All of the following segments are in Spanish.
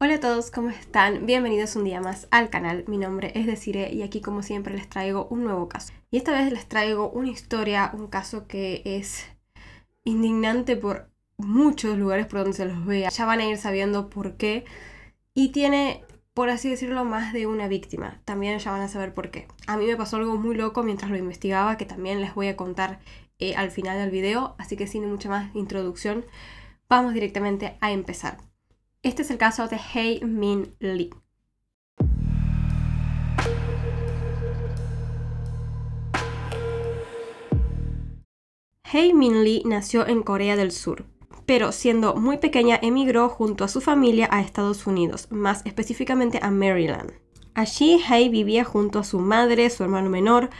Hola a todos, ¿cómo están? Bienvenidos un día más al canal. Mi nombre es Desire y aquí como siempre les traigo un nuevo caso. Y esta vez les traigo una historia, un caso que es indignante por muchos lugares por donde se los vea. Ya van a ir sabiendo por qué. Y tiene, por así decirlo, más de una víctima. También ya van a saber por qué. A mí me pasó algo muy loco mientras lo investigaba que también les voy a contar eh, al final del video. Así que sin mucha más introducción, vamos directamente a empezar. Este es el caso de Hei Min Lee. Hei Min Lee nació en Corea del Sur, pero siendo muy pequeña emigró junto a su familia a Estados Unidos, más específicamente a Maryland. Allí Hei vivía junto a su madre, su hermano menor,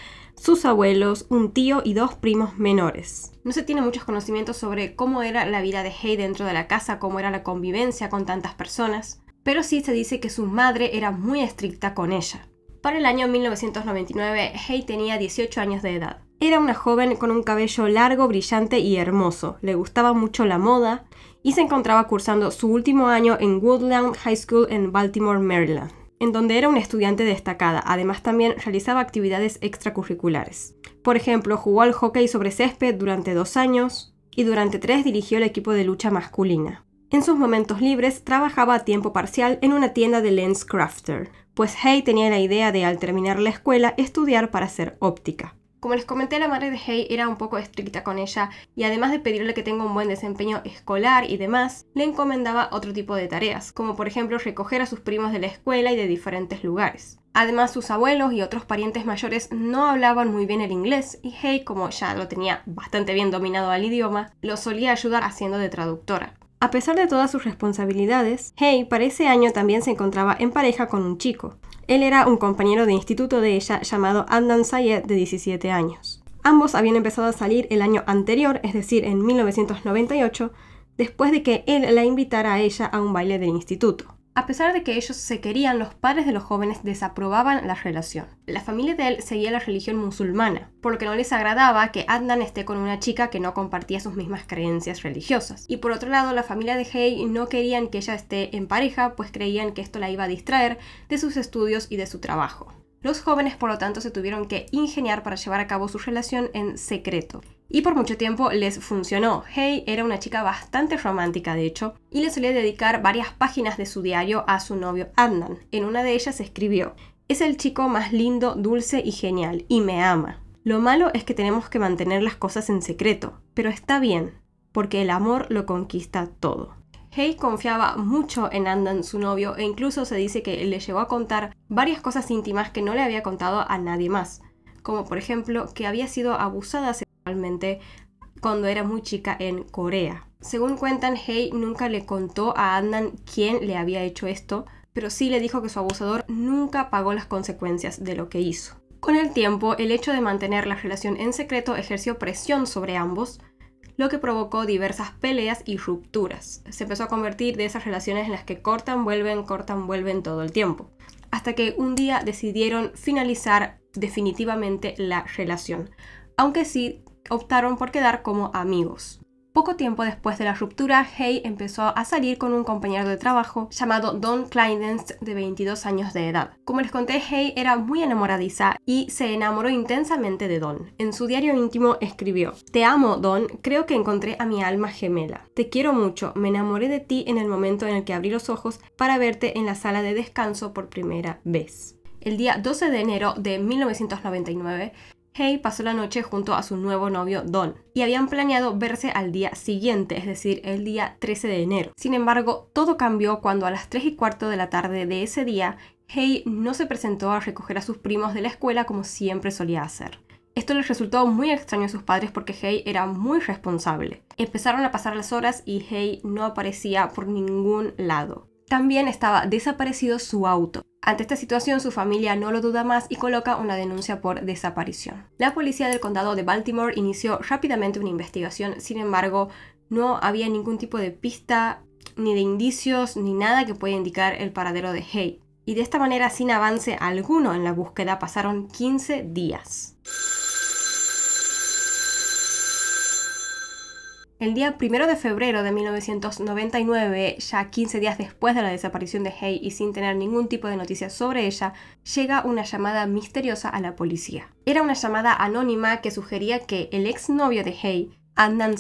sus abuelos, un tío y dos primos menores. No se tiene muchos conocimientos sobre cómo era la vida de Hay dentro de la casa, cómo era la convivencia con tantas personas, pero sí se dice que su madre era muy estricta con ella. Para el año 1999, Hay tenía 18 años de edad. Era una joven con un cabello largo, brillante y hermoso. Le gustaba mucho la moda y se encontraba cursando su último año en Woodland High School en Baltimore, Maryland en donde era una estudiante destacada, además también realizaba actividades extracurriculares. Por ejemplo, jugó al hockey sobre césped durante dos años y durante tres dirigió el equipo de lucha masculina. En sus momentos libres trabajaba a tiempo parcial en una tienda de lens crafter, pues Hay tenía la idea de al terminar la escuela estudiar para hacer óptica. Como les comenté, la madre de hey era un poco estricta con ella y además de pedirle que tenga un buen desempeño escolar y demás, le encomendaba otro tipo de tareas, como por ejemplo recoger a sus primos de la escuela y de diferentes lugares. Además, sus abuelos y otros parientes mayores no hablaban muy bien el inglés y hey como ya lo tenía bastante bien dominado al idioma, lo solía ayudar haciendo de traductora. A pesar de todas sus responsabilidades, hey para ese año también se encontraba en pareja con un chico, él era un compañero de instituto de ella llamado Andan Sayed de 17 años. Ambos habían empezado a salir el año anterior, es decir, en 1998, después de que él la invitara a ella a un baile del instituto. A pesar de que ellos se querían, los padres de los jóvenes desaprobaban la relación. La familia de él seguía la religión musulmana, por lo que no les agradaba que Adnan esté con una chica que no compartía sus mismas creencias religiosas. Y por otro lado, la familia de Hay no querían que ella esté en pareja, pues creían que esto la iba a distraer de sus estudios y de su trabajo. Los jóvenes, por lo tanto, se tuvieron que ingeniar para llevar a cabo su relación en secreto. Y por mucho tiempo les funcionó. Hey era una chica bastante romántica, de hecho, y le solía dedicar varias páginas de su diario a su novio Adnan. En una de ellas escribió, es el chico más lindo, dulce y genial, y me ama. Lo malo es que tenemos que mantener las cosas en secreto, pero está bien, porque el amor lo conquista todo. Hay confiaba mucho en Andan, su novio, e incluso se dice que le llegó a contar varias cosas íntimas que no le había contado a nadie más, como por ejemplo que había sido abusada sexualmente cuando era muy chica en Corea. Según cuentan, Hey nunca le contó a Andan quién le había hecho esto, pero sí le dijo que su abusador nunca pagó las consecuencias de lo que hizo. Con el tiempo, el hecho de mantener la relación en secreto ejerció presión sobre ambos, lo que provocó diversas peleas y rupturas. Se empezó a convertir de esas relaciones en las que cortan, vuelven, cortan, vuelven todo el tiempo. Hasta que un día decidieron finalizar definitivamente la relación, aunque sí optaron por quedar como amigos. Poco tiempo después de la ruptura, Hay empezó a salir con un compañero de trabajo llamado Don Kleindenst de 22 años de edad. Como les conté, Hay era muy enamoradiza y se enamoró intensamente de Don. En su diario íntimo escribió, Te amo, Don, creo que encontré a mi alma gemela. Te quiero mucho, me enamoré de ti en el momento en el que abrí los ojos para verte en la sala de descanso por primera vez. El día 12 de enero de 1999, Hey pasó la noche junto a su nuevo novio Don y habían planeado verse al día siguiente, es decir, el día 13 de enero. Sin embargo, todo cambió cuando a las 3 y cuarto de la tarde de ese día, Hey no se presentó a recoger a sus primos de la escuela como siempre solía hacer. Esto les resultó muy extraño a sus padres porque Hey era muy responsable. Empezaron a pasar las horas y Hey no aparecía por ningún lado. También estaba desaparecido su auto. Ante esta situación, su familia no lo duda más y coloca una denuncia por desaparición. La policía del condado de Baltimore inició rápidamente una investigación, sin embargo, no había ningún tipo de pista, ni de indicios, ni nada que pueda indicar el paradero de Hay. Y de esta manera, sin avance alguno en la búsqueda, pasaron 15 días. El día 1 de febrero de 1999, ya 15 días después de la desaparición de Hay y sin tener ningún tipo de noticias sobre ella, llega una llamada misteriosa a la policía. Era una llamada anónima que sugería que el exnovio de Hay Adnan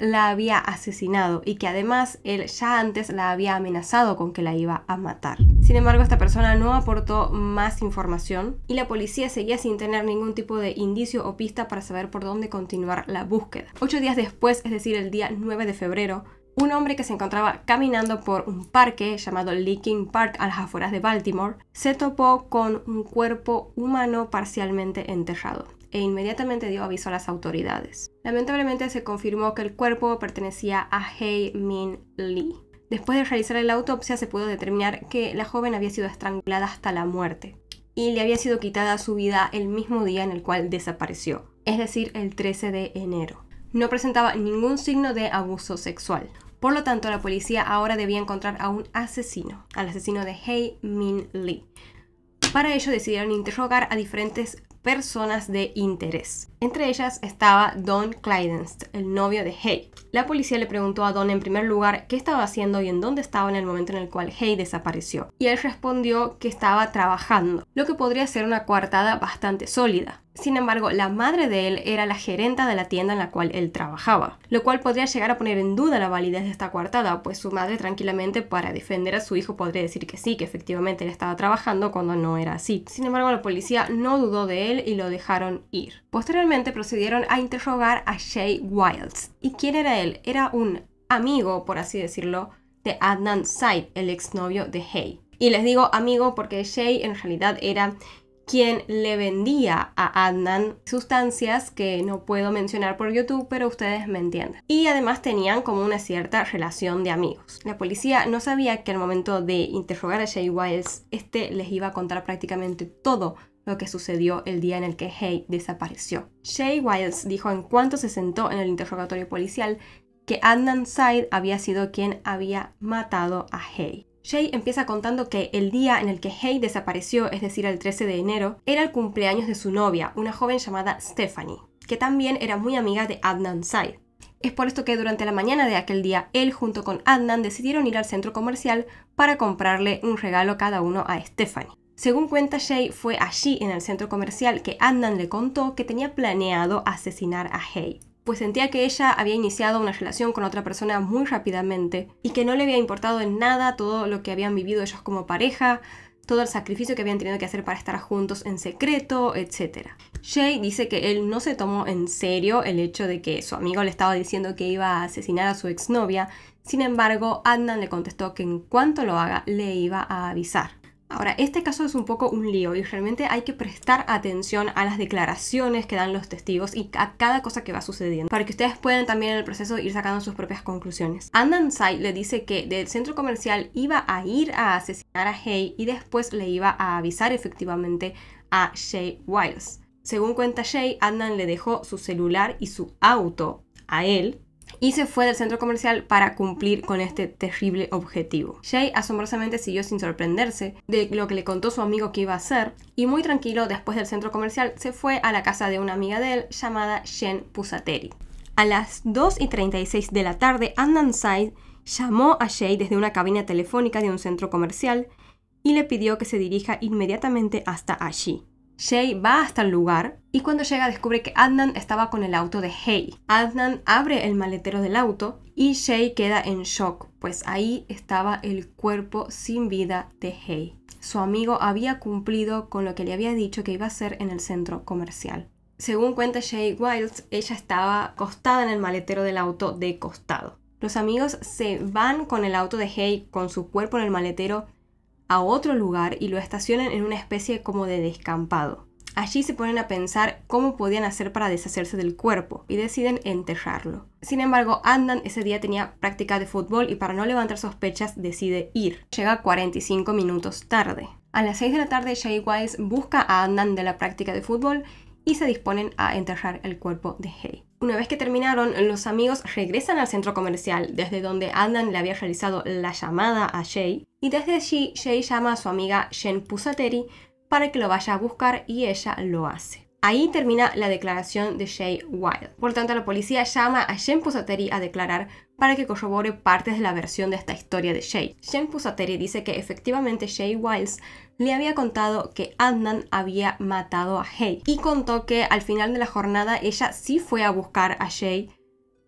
la había asesinado y que además él ya antes la había amenazado con que la iba a matar. Sin embargo, esta persona no aportó más información y la policía seguía sin tener ningún tipo de indicio o pista para saber por dónde continuar la búsqueda. Ocho días después, es decir, el día 9 de febrero, un hombre que se encontraba caminando por un parque llamado Leaking Park a las afueras de Baltimore se topó con un cuerpo humano parcialmente enterrado e inmediatamente dio aviso a las autoridades. Lamentablemente se confirmó que el cuerpo pertenecía a Hei Min Lee. Después de realizar la autopsia se pudo determinar que la joven había sido estrangulada hasta la muerte y le había sido quitada su vida el mismo día en el cual desapareció, es decir, el 13 de enero. No presentaba ningún signo de abuso sexual. Por lo tanto, la policía ahora debía encontrar a un asesino, al asesino de Hei Min Lee. Para ello decidieron interrogar a diferentes personas de interés. Entre ellas estaba Don Clydenst, el novio de Hay. La policía le preguntó a Don en primer lugar qué estaba haciendo y en dónde estaba en el momento en el cual Hay desapareció. Y él respondió que estaba trabajando, lo que podría ser una coartada bastante sólida. Sin embargo, la madre de él era la gerenta de la tienda en la cual él trabajaba, lo cual podría llegar a poner en duda la validez de esta coartada, pues su madre tranquilamente para defender a su hijo podría decir que sí, que efectivamente él estaba trabajando cuando no era así. Sin embargo, la policía no dudó de él y lo dejaron ir. Posteriormente procedieron a interrogar a Jay Wilds. ¿Y quién era él? Era un amigo, por así decirlo, de Adnan Said, el exnovio de Hay. Y les digo amigo porque Jay en realidad era quien le vendía a Adnan sustancias que no puedo mencionar por YouTube, pero ustedes me entienden. Y además tenían como una cierta relación de amigos. La policía no sabía que al momento de interrogar a Jay Wiles, este les iba a contar prácticamente todo lo que sucedió el día en el que Hay desapareció. Shay Wiles dijo en cuanto se sentó en el interrogatorio policial que Adnan Said había sido quien había matado a Hay. Shay empieza contando que el día en el que Hay desapareció, es decir, el 13 de enero, era el cumpleaños de su novia, una joven llamada Stephanie, que también era muy amiga de Adnan Said. Es por esto que durante la mañana de aquel día él junto con Adnan decidieron ir al centro comercial para comprarle un regalo cada uno a Stephanie. Según cuenta Shay, fue allí en el centro comercial que Adnan le contó que tenía planeado asesinar a Hay, pues sentía que ella había iniciado una relación con otra persona muy rápidamente y que no le había importado en nada todo lo que habían vivido ellos como pareja, todo el sacrificio que habían tenido que hacer para estar juntos en secreto, etc. Shay dice que él no se tomó en serio el hecho de que su amigo le estaba diciendo que iba a asesinar a su exnovia, sin embargo, Adnan le contestó que en cuanto lo haga le iba a avisar. Ahora, este caso es un poco un lío y realmente hay que prestar atención a las declaraciones que dan los testigos y a cada cosa que va sucediendo para que ustedes puedan también en el proceso ir sacando sus propias conclusiones. Andan Sai le dice que del centro comercial iba a ir a asesinar a Hay y después le iba a avisar efectivamente a Shay Wiles. Según cuenta Shay, Andan le dejó su celular y su auto a él y se fue del centro comercial para cumplir con este terrible objetivo. Jay asombrosamente siguió sin sorprenderse de lo que le contó su amigo que iba a hacer y muy tranquilo después del centro comercial se fue a la casa de una amiga de él llamada Jen Pusateri. A las 2 y 36 de la tarde, Andan Said llamó a Jay desde una cabina telefónica de un centro comercial y le pidió que se dirija inmediatamente hasta allí. Shay va hasta el lugar y cuando llega descubre que Adnan estaba con el auto de Hey. Adnan abre el maletero del auto y Shay queda en shock, pues ahí estaba el cuerpo sin vida de Hey. Su amigo había cumplido con lo que le había dicho que iba a hacer en el centro comercial. Según cuenta Shay Wilds, ella estaba acostada en el maletero del auto de costado. Los amigos se van con el auto de Hey con su cuerpo en el maletero a otro lugar y lo estacionan en una especie como de descampado. Allí se ponen a pensar cómo podían hacer para deshacerse del cuerpo y deciden enterrarlo. Sin embargo, Andan ese día tenía práctica de fútbol y para no levantar sospechas decide ir. Llega 45 minutos tarde. A las 6 de la tarde, Jay Wise busca a Andan de la práctica de fútbol y se disponen a enterrar el cuerpo de Hay. Una vez que terminaron, los amigos regresan al centro comercial, desde donde Adnan le había realizado la llamada a Jay, y desde allí Jay llama a su amiga Jen Pusateri para que lo vaya a buscar y ella lo hace. Ahí termina la declaración de Shay Wild. Por tanto, la policía llama a Jen Pusateri a declarar para que corrobore partes de la versión de esta historia de Shay. Jen Pusateri dice que efectivamente Shay wilds le había contado que Adnan había matado a Hay y contó que al final de la jornada ella sí fue a buscar a Jay,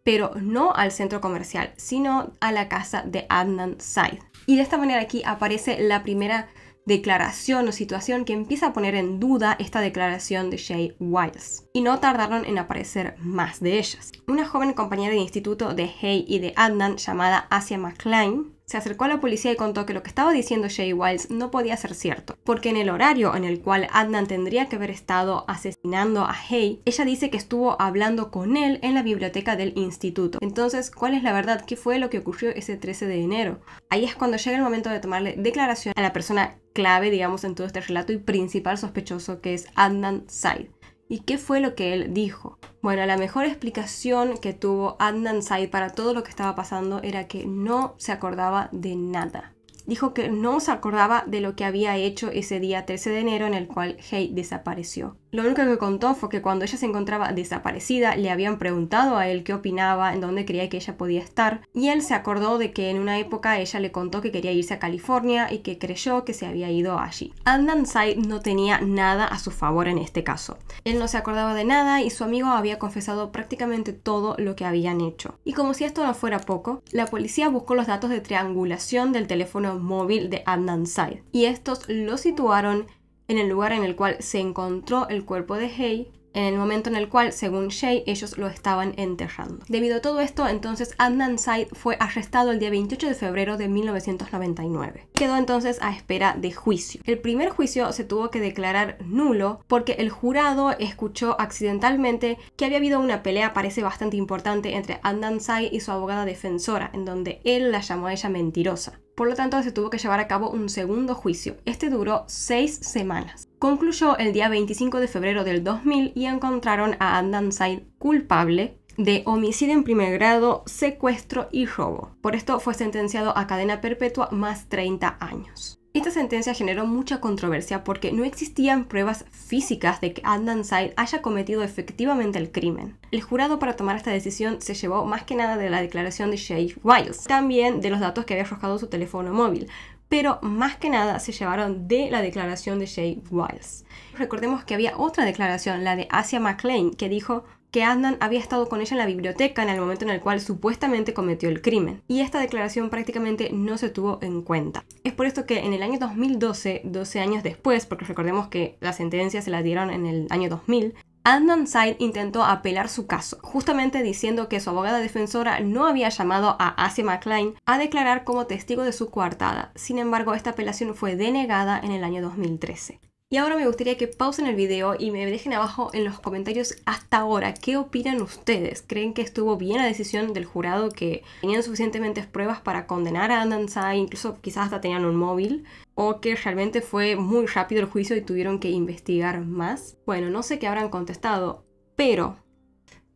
pero no al centro comercial, sino a la casa de Adnan Said. Y de esta manera aquí aparece la primera declaración o situación que empieza a poner en duda esta declaración de Jay Wiles. Y no tardaron en aparecer más de ellas. Una joven compañera de instituto de Hay y de Adnan llamada Asia McLean se acercó a la policía y contó que lo que estaba diciendo Jay Wiles no podía ser cierto, porque en el horario en el cual Adnan tendría que haber estado asesinando a Hay, ella dice que estuvo hablando con él en la biblioteca del instituto. Entonces, ¿cuál es la verdad? ¿Qué fue lo que ocurrió ese 13 de enero? Ahí es cuando llega el momento de tomarle declaración a la persona clave, digamos, en todo este relato y principal sospechoso que es Adnan Said. ¿Y qué fue lo que él dijo? Bueno, la mejor explicación que tuvo Adnan Said para todo lo que estaba pasando era que no se acordaba de nada. Dijo que no se acordaba de lo que había hecho ese día 13 de enero en el cual Hey desapareció. Lo único que contó fue que cuando ella se encontraba desaparecida le habían preguntado a él qué opinaba, en dónde creía que ella podía estar, y él se acordó de que en una época ella le contó que quería irse a California y que creyó que se había ido allí. Adnan Said no tenía nada a su favor en este caso. Él no se acordaba de nada y su amigo había confesado prácticamente todo lo que habían hecho. Y como si esto no fuera poco, la policía buscó los datos de triangulación del teléfono móvil de Adnan Said, y estos lo situaron en el lugar en el cual se encontró el cuerpo de Hay en el momento en el cual, según Shay, ellos lo estaban enterrando. Debido a todo esto, entonces Andan Said fue arrestado el día 28 de febrero de 1999. Quedó entonces a espera de juicio. El primer juicio se tuvo que declarar nulo porque el jurado escuchó accidentalmente que había habido una pelea, parece bastante importante, entre Andan Said y su abogada defensora, en donde él la llamó a ella mentirosa. Por lo tanto, se tuvo que llevar a cabo un segundo juicio. Este duró seis semanas concluyó el día 25 de febrero del 2000 y encontraron a Adnan culpable de homicidio en primer grado, secuestro y robo. Por esto fue sentenciado a cadena perpetua más 30 años. Esta sentencia generó mucha controversia porque no existían pruebas físicas de que Adnan haya cometido efectivamente el crimen. El jurado para tomar esta decisión se llevó más que nada de la declaración de Shea Wiles, también de los datos que había arrojado su teléfono móvil, pero más que nada se llevaron de la declaración de Jay Wiles. Recordemos que había otra declaración, la de Asia McLean, que dijo que Adnan había estado con ella en la biblioteca en el momento en el cual supuestamente cometió el crimen, y esta declaración prácticamente no se tuvo en cuenta. Es por esto que en el año 2012, 12 años después, porque recordemos que la sentencia se la dieron en el año 2000, Adnan Said intentó apelar su caso, justamente diciendo que su abogada defensora no había llamado a Asia McLean a declarar como testigo de su coartada. Sin embargo, esta apelación fue denegada en el año 2013. Y ahora me gustaría que pausen el video y me dejen abajo en los comentarios hasta ahora qué opinan ustedes. ¿Creen que estuvo bien la decisión del jurado que tenían suficientemente pruebas para condenar a Andansai, incluso quizás hasta tenían un móvil? ¿O que realmente fue muy rápido el juicio y tuvieron que investigar más? Bueno, no sé qué habrán contestado, pero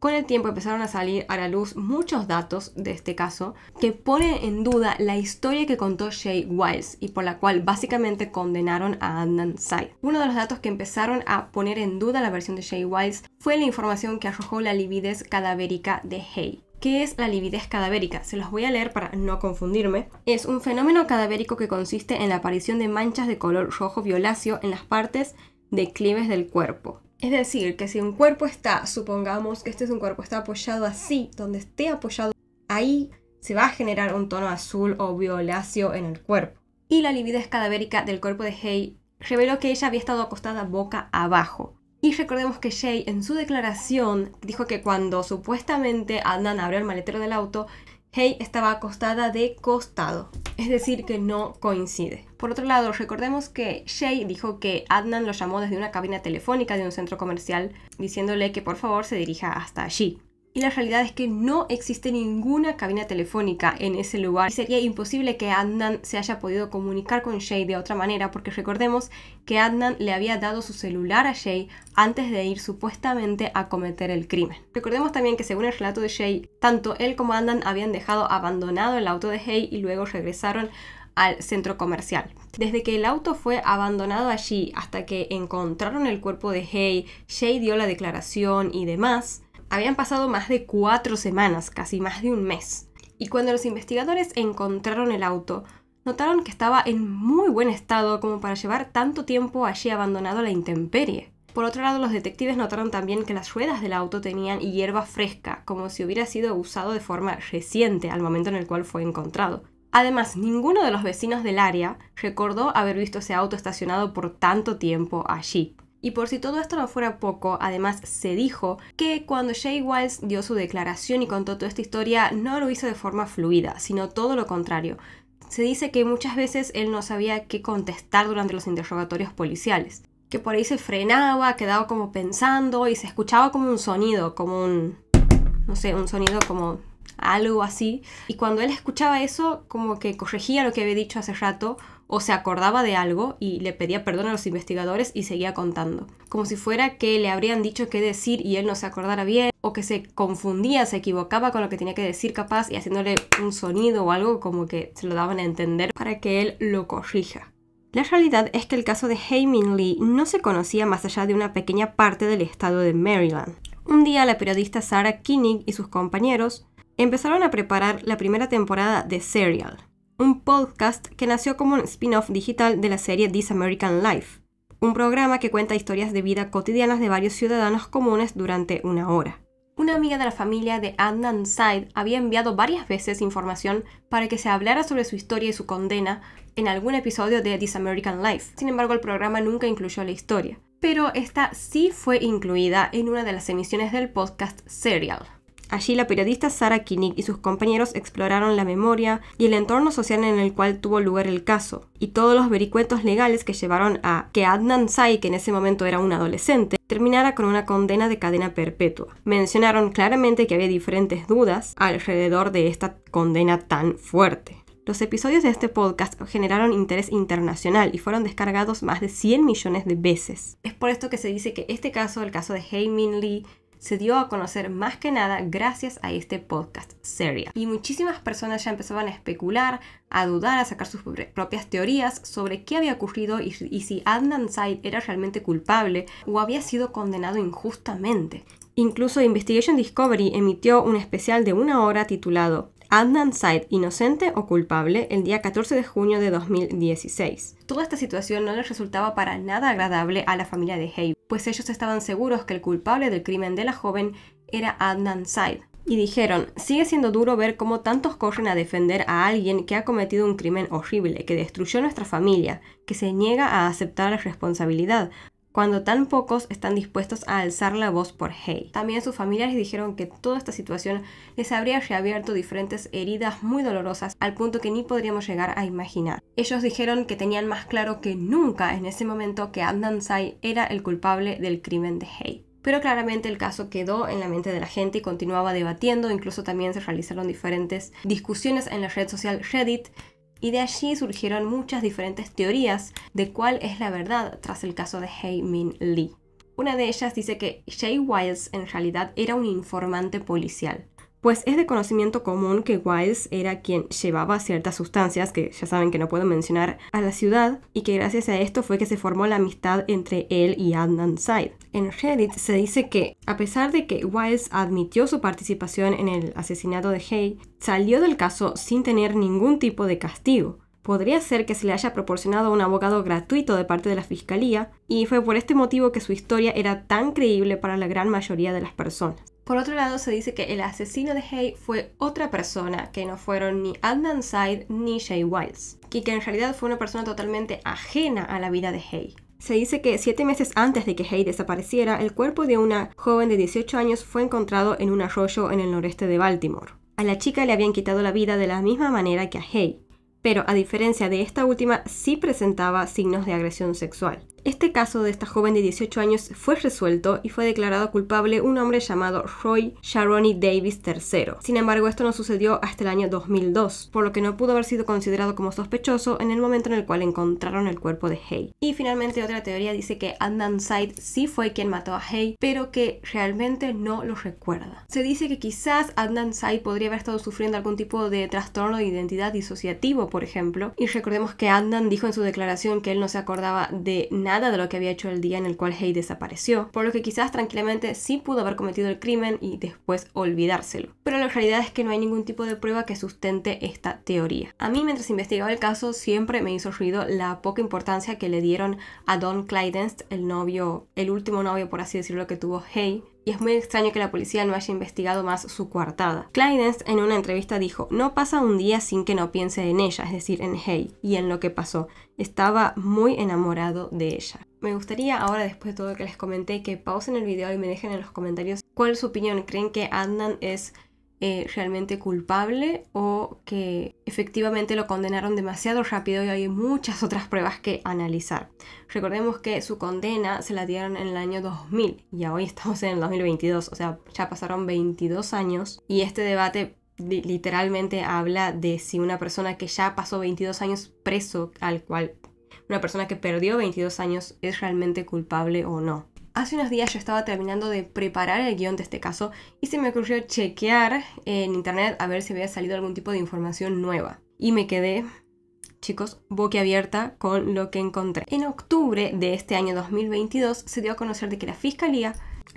con el tiempo empezaron a salir a la luz muchos datos de este caso que ponen en duda la historia que contó Shay Wiles y por la cual básicamente condenaron a Adnan Syed. Uno de los datos que empezaron a poner en duda la versión de Shay Wiles fue la información que arrojó la lividez cadavérica de Hay. ¿Qué es la lividez cadavérica? Se los voy a leer para no confundirme. Es un fenómeno cadavérico que consiste en la aparición de manchas de color rojo violáceo en las partes declives del cuerpo. Es decir, que si un cuerpo está, supongamos que este es un cuerpo, está apoyado así, donde esté apoyado ahí, se va a generar un tono azul o violáceo en el cuerpo. Y la lividez cadavérica del cuerpo de Hey reveló que ella había estado acostada boca abajo. Y recordemos que Jay, en su declaración dijo que cuando supuestamente Adnan abrió el maletero del auto, Hey estaba acostada de costado. Es decir, que no coincide. Por otro lado, recordemos que Shay dijo que Adnan lo llamó desde una cabina telefónica de un centro comercial diciéndole que por favor se dirija hasta allí. Y la realidad es que no existe ninguna cabina telefónica en ese lugar y sería imposible que Adnan se haya podido comunicar con Shay de otra manera porque recordemos que Adnan le había dado su celular a Shay antes de ir supuestamente a cometer el crimen. Recordemos también que según el relato de Shay, tanto él como Adnan habían dejado abandonado el auto de Shay y luego regresaron al centro comercial. Desde que el auto fue abandonado allí hasta que encontraron el cuerpo de Hey, Shay dio la declaración y demás, habían pasado más de cuatro semanas, casi más de un mes. Y cuando los investigadores encontraron el auto, notaron que estaba en muy buen estado como para llevar tanto tiempo allí abandonado a la intemperie. Por otro lado, los detectives notaron también que las ruedas del auto tenían hierba fresca, como si hubiera sido usado de forma reciente al momento en el cual fue encontrado. Además, ninguno de los vecinos del área recordó haber visto ese auto estacionado por tanto tiempo allí. Y por si todo esto no fuera poco, además se dijo que cuando Jay Wiles dio su declaración y contó toda esta historia, no lo hizo de forma fluida, sino todo lo contrario. Se dice que muchas veces él no sabía qué contestar durante los interrogatorios policiales, que por ahí se frenaba, quedaba como pensando y se escuchaba como un sonido, como un... no sé, un sonido como algo así. Y cuando él escuchaba eso, como que corregía lo que había dicho hace rato o se acordaba de algo y le pedía perdón a los investigadores y seguía contando. Como si fuera que le habrían dicho qué decir y él no se acordara bien, o que se confundía, se equivocaba con lo que tenía que decir capaz y haciéndole un sonido o algo como que se lo daban a entender para que él lo corrija. La realidad es que el caso de Heyman Lee no se conocía más allá de una pequeña parte del estado de Maryland. Un día la periodista Sarah Kinney y sus compañeros empezaron a preparar la primera temporada de Serial, un podcast que nació como un spin-off digital de la serie This American Life, un programa que cuenta historias de vida cotidianas de varios ciudadanos comunes durante una hora. Una amiga de la familia de Adnan Side había enviado varias veces información para que se hablara sobre su historia y su condena en algún episodio de This American Life. Sin embargo, el programa nunca incluyó la historia, pero esta sí fue incluida en una de las emisiones del podcast Serial. Allí la periodista Sarah Kinnick y sus compañeros exploraron la memoria y el entorno social en el cual tuvo lugar el caso, y todos los vericuetos legales que llevaron a que Adnan Sai, que en ese momento era un adolescente, terminara con una condena de cadena perpetua. Mencionaron claramente que había diferentes dudas alrededor de esta condena tan fuerte. Los episodios de este podcast generaron interés internacional y fueron descargados más de 100 millones de veces. Es por esto que se dice que este caso, el caso de Hey Lee, se dio a conocer más que nada gracias a este podcast Seria. Y muchísimas personas ya empezaban a especular, a dudar, a sacar sus propias teorías sobre qué había ocurrido y, si Adnan Said era realmente culpable o había sido condenado injustamente. Incluso Investigation Discovery emitió un especial de una hora titulado Adnan Said inocente o culpable el día 14 de junio de 2016. Toda esta situación no les resultaba para nada agradable a la familia de Hay, pues ellos estaban seguros que el culpable del crimen de la joven era Adnan Said. Y dijeron, sigue siendo duro ver cómo tantos corren a defender a alguien que ha cometido un crimen horrible, que destruyó nuestra familia, que se niega a aceptar la responsabilidad, cuando tan pocos están dispuestos a alzar la voz por Hey. También sus familiares dijeron que toda esta situación les habría reabierto diferentes heridas muy dolorosas al punto que ni podríamos llegar a imaginar. Ellos dijeron que tenían más claro que nunca en ese momento que Adnan Sai era el culpable del crimen de Hey. Pero claramente el caso quedó en la mente de la gente y continuaba debatiendo, incluso también se realizaron diferentes discusiones en la red social Reddit y de allí surgieron muchas diferentes teorías de cuál es la verdad tras el caso de Hei Min Lee. Una de ellas dice que Jay Wiles en realidad era un informante policial, pues es de conocimiento común que Wiles era quien llevaba ciertas sustancias, que ya saben que no puedo mencionar, a la ciudad y que gracias a esto fue que se formó la amistad entre él y Adnan Side. En Reddit se dice que, a pesar de que Wiles admitió su participación en el asesinato de Hay, salió del caso sin tener ningún tipo de castigo. Podría ser que se le haya proporcionado un abogado gratuito de parte de la fiscalía, y fue por este motivo que su historia era tan creíble para la gran mayoría de las personas. Por otro lado, se dice que el asesino de Hay fue otra persona que no fueron ni Adnan Side ni Jay Wiles, y que en realidad fue una persona totalmente ajena a la vida de Hay. Se dice que siete meses antes de que Hay desapareciera, el cuerpo de una joven de 18 años fue encontrado en un arroyo en el noreste de Baltimore. A la chica le habían quitado la vida de la misma manera que a Hay, pero a diferencia de esta última sí presentaba signos de agresión sexual. Este caso de esta joven de 18 años fue resuelto y fue declarado culpable un hombre llamado Roy Sharoni Davis III. Sin embargo, esto no sucedió hasta el año 2002, por lo que no pudo haber sido considerado como sospechoso en el momento en el cual encontraron el cuerpo de Hay. Y finalmente otra teoría dice que Adnan Said sí fue quien mató a Hay, pero que realmente no lo recuerda. Se dice que quizás Adnan Said podría haber estado sufriendo algún tipo de trastorno de identidad disociativo, por ejemplo, y recordemos que Adnan dijo en su declaración que él no se acordaba de nada nada de lo que había hecho el día en el cual Hay desapareció, por lo que quizás tranquilamente sí pudo haber cometido el crimen y después olvidárselo. Pero la realidad es que no hay ningún tipo de prueba que sustente esta teoría. A mí mientras investigaba el caso siempre me hizo ruido la poca importancia que le dieron a Don Clydenst, el novio, el último novio por así decirlo que tuvo Hay, y es muy extraño que la policía no haya investigado más su coartada. Clydens en una entrevista dijo, no pasa un día sin que no piense en ella, es decir, en Hay y en lo que pasó. Estaba muy enamorado de ella. Me gustaría ahora, después de todo lo que les comenté, que pausen el video y me dejen en los comentarios cuál es su opinión. ¿Creen que Adnan es eh, realmente culpable o que efectivamente lo condenaron demasiado rápido y hay muchas otras pruebas que analizar. Recordemos que su condena se la dieron en el año 2000 y hoy estamos en el 2022, o sea, ya pasaron 22 años y este debate literalmente habla de si una persona que ya pasó 22 años preso, al cual una persona que perdió 22 años es realmente culpable o no. Hace unos días yo estaba terminando de preparar el guión de este caso y se me ocurrió chequear en internet a ver si había salido algún tipo de información nueva. Y me quedé, chicos, boquiabierta con lo que encontré. En octubre de este año 2022 se dio a conocer de que la fiscalía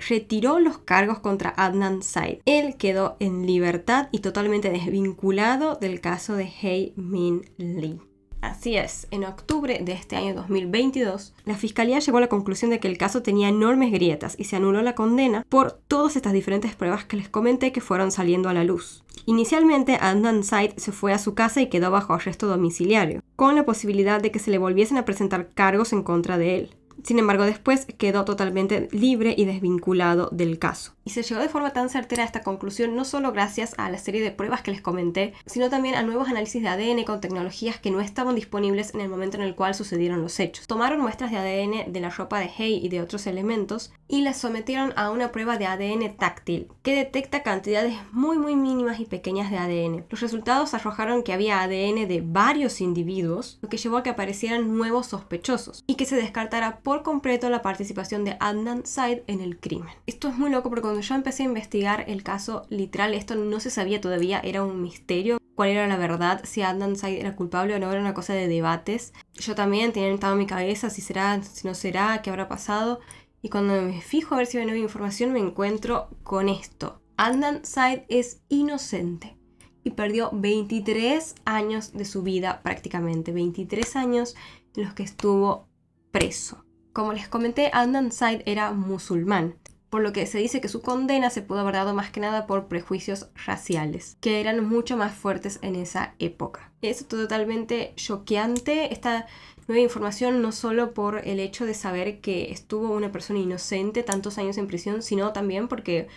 retiró los cargos contra Adnan Said. Él quedó en libertad y totalmente desvinculado del caso de Hei Min Lee. Así es, en octubre de este año 2022, la Fiscalía llegó a la conclusión de que el caso tenía enormes grietas y se anuló la condena por todas estas diferentes pruebas que les comenté que fueron saliendo a la luz. Inicialmente, Adnan Said se fue a su casa y quedó bajo arresto domiciliario, con la posibilidad de que se le volviesen a presentar cargos en contra de él. Sin embargo, después quedó totalmente libre y desvinculado del caso. Y se llegó de forma tan certera a esta conclusión no solo gracias a la serie de pruebas que les comenté, sino también a nuevos análisis de ADN con tecnologías que no estaban disponibles en el momento en el cual sucedieron los hechos. Tomaron muestras de ADN de la ropa de Hay y de otros elementos y las sometieron a una prueba de ADN táctil, que detecta cantidades muy muy mínimas y pequeñas de ADN. Los resultados arrojaron que había ADN de varios individuos, lo que llevó a que aparecieran nuevos sospechosos y que se descartara por completo la participación de Adnan Said en el crimen. Esto es muy loco porque cuando yo empecé a investigar el caso, literal, esto no se sabía todavía, era un misterio. ¿Cuál era la verdad? Si Adnan Said era culpable o no, era una cosa de debates. Yo también tenía en mi cabeza si será, si no será, qué habrá pasado. Y cuando me fijo a ver si había nueva información, me encuentro con esto. Adnan Said es inocente y perdió 23 años de su vida prácticamente, 23 años en los que estuvo preso. Como les comenté, Adnan Said era musulmán por lo que se dice que su condena se pudo haber dado más que nada por prejuicios raciales, que eran mucho más fuertes en esa época. Es totalmente choqueante esta nueva información, no solo por el hecho de saber que estuvo una persona inocente tantos años en prisión, sino también porque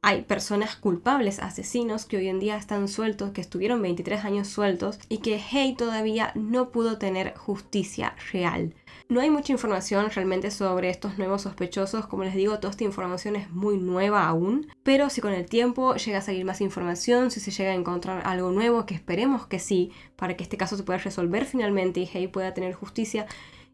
hay personas culpables, asesinos, que hoy en día están sueltos, que estuvieron 23 años sueltos y que Hey todavía no pudo tener justicia real. No hay mucha información realmente sobre estos nuevos sospechosos, como les digo, toda esta información es muy nueva aún, pero si con el tiempo llega a salir más información, si se llega a encontrar algo nuevo, que esperemos que sí, para que este caso se pueda resolver finalmente y Hey pueda tener justicia,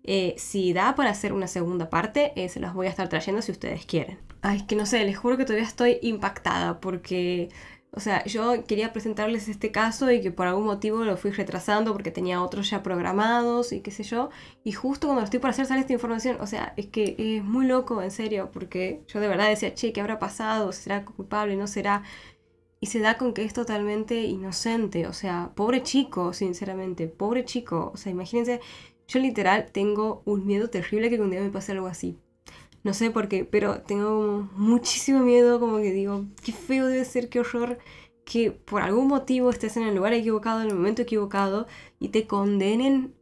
eh, si da para hacer una segunda parte, eh, se las voy a estar trayendo si ustedes quieren. Ay, que no sé, les juro que todavía estoy impactada porque o sea, yo quería presentarles este caso y que por algún motivo lo fui retrasando porque tenía otros ya programados y qué sé yo. Y justo cuando estoy por hacer sale esta información. O sea, es que es muy loco, en serio, porque yo de verdad decía, che, ¿qué habrá pasado? ¿Será culpable? ¿No será? Y se da con que es totalmente inocente. O sea, pobre chico, sinceramente, pobre chico. O sea, imagínense, yo literal tengo un miedo terrible que un día me pase algo así. No sé por qué, pero tengo muchísimo miedo, como que digo, qué feo debe ser, qué horror que por algún motivo estés en el lugar equivocado, en el momento equivocado, y te condenen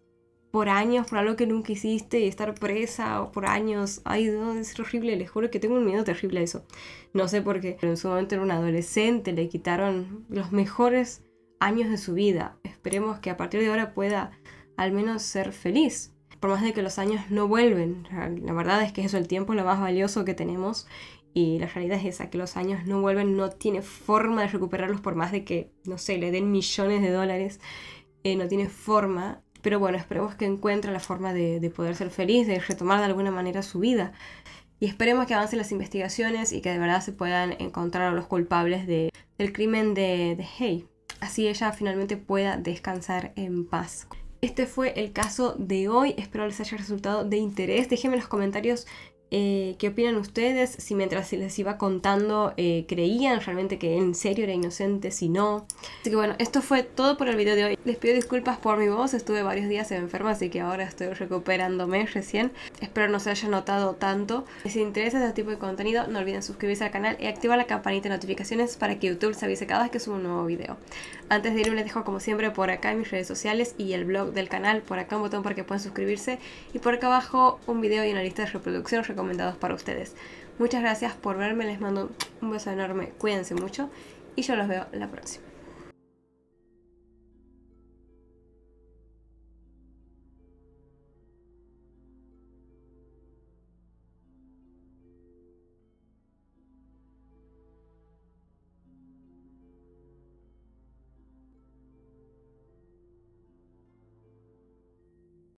por años por algo que nunca hiciste y estar presa o por años. Ay, no, es horrible, les juro que tengo un miedo terrible a eso. No sé por qué, pero en su momento era un adolescente, le quitaron los mejores años de su vida. Esperemos que a partir de ahora pueda al menos ser feliz por más de que los años no vuelven. La verdad es que eso, el tiempo lo más valioso que tenemos y la realidad es esa, que los años no vuelven, no tiene forma de recuperarlos por más de que, no sé, le den millones de dólares, eh, no tiene forma. Pero bueno, esperemos que encuentre la forma de, poder ser feliz, de retomar de alguna manera su vida. Y esperemos que avancen las investigaciones y que de verdad se puedan encontrar a los culpables de, del crimen de, de Así ella finalmente pueda descansar en paz. Este fue el caso de hoy, espero les haya resultado de interés. Déjenme en los comentarios eh, ¿Qué opinan ustedes? Si mientras les iba contando eh, creían realmente que en serio era inocente, si no. Así que bueno, esto fue todo por el video de hoy. Les pido disculpas por mi voz, estuve varios días enferma, así que ahora estoy recuperándome recién. Espero no se haya notado tanto. Si les interesa este tipo de contenido, no olviden suscribirse al canal y activar la campanita de notificaciones para que YouTube se avise cada vez que suba un nuevo video. Antes de irme les dejo como siempre por acá mis redes sociales y el blog del canal, por acá un botón para que puedan suscribirse y por acá abajo un video y una lista de reproducción recomendados para ustedes. Muchas gracias por verme, les mando un beso enorme, cuídense mucho y yo los veo la próxima.